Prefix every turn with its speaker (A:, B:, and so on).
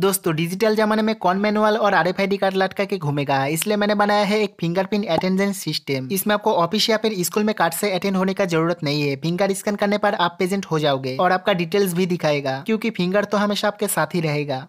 A: दोस्तों डिजिटल ज़माने में कौन मैनुअल और आर एफ कार्ड लटका के घूमेगा इसलिए मैंने बनाया है एक फिंगरप्रिंट अटेंडेंस सिस्टम इसमें आपको ऑफिस या फिर स्कूल में कार्ड से अटेंड होने का जरूरत नहीं है फिंगर स्कैन करने पर आप प्रेजेंट हो जाओगे और आपका डिटेल्स भी दिखाएगा क्योंकि फिंगर तो हमेशा आपके साथ ही रहेगा